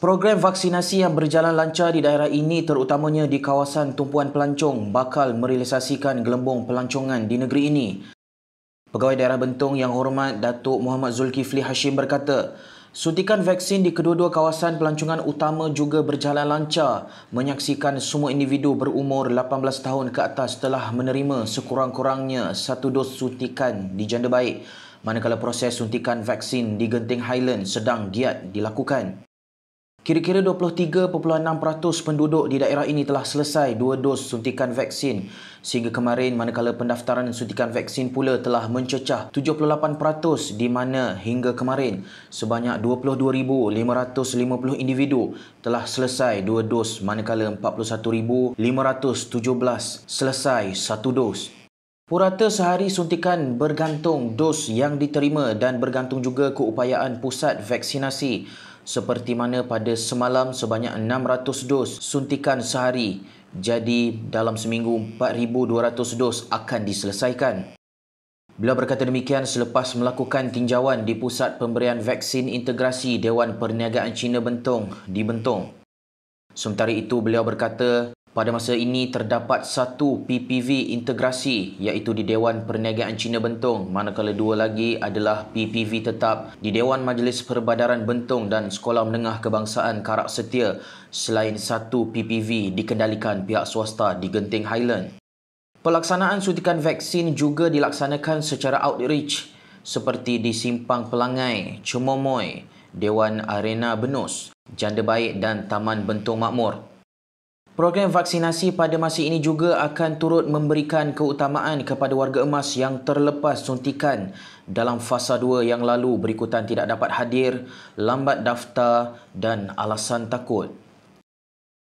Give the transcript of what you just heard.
Program vaksinasi yang berjalan lancar di daerah ini terutamanya di kawasan Tumpuan Pelancong bakal merealisasikan gelembung pelancongan di negeri ini. Pegawai Daerah Bentong yang hormat Datuk Muhammad Zulkifli Hashim berkata, suntikan vaksin di kedua-dua kawasan pelancongan utama juga berjalan lancar menyaksikan semua individu berumur 18 tahun ke atas telah menerima sekurang-kurangnya satu dos suntikan di janda baik manakala proses suntikan vaksin di Genting Highland sedang giat dilakukan. Kira-kira 23.6% penduduk di daerah ini telah selesai dua dos suntikan vaksin sehingga kemarin manakala pendaftaran suntikan vaksin pula telah mencecah 78% di mana hingga kemarin sebanyak 22,550 individu telah selesai dua dos manakala 41,517 selesai satu dos. Purata sehari suntikan bergantung dos yang diterima dan bergantung juga keupayaan pusat vaksinasi seperti mana pada semalam sebanyak 600 dos suntikan sehari jadi dalam seminggu 4200 dos akan diselesaikan. Beliau berkata demikian selepas melakukan tinjauan di Pusat Pemberian Vaksin Integrasi Dewan Perniagaan China Bentong di Bentong. Sementara itu beliau berkata pada masa ini terdapat satu PPV integrasi iaitu di Dewan Perniagaan China Bentong manakala dua lagi adalah PPV tetap di Dewan Majlis Perbadaran Bentong dan Sekolah Menengah Kebangsaan Karak Setia selain satu PPV dikendalikan pihak swasta di Genting Highland. Pelaksanaan suntikan vaksin juga dilaksanakan secara outreach seperti di Simpang Pelangai, Cemomoy, Dewan Arena Benus, Janda Baik dan Taman Bentong Makmur Program vaksinasi pada masa ini juga akan turut memberikan keutamaan kepada warga emas yang terlepas suntikan dalam fasa 2 yang lalu berikutan tidak dapat hadir, lambat daftar dan alasan takut.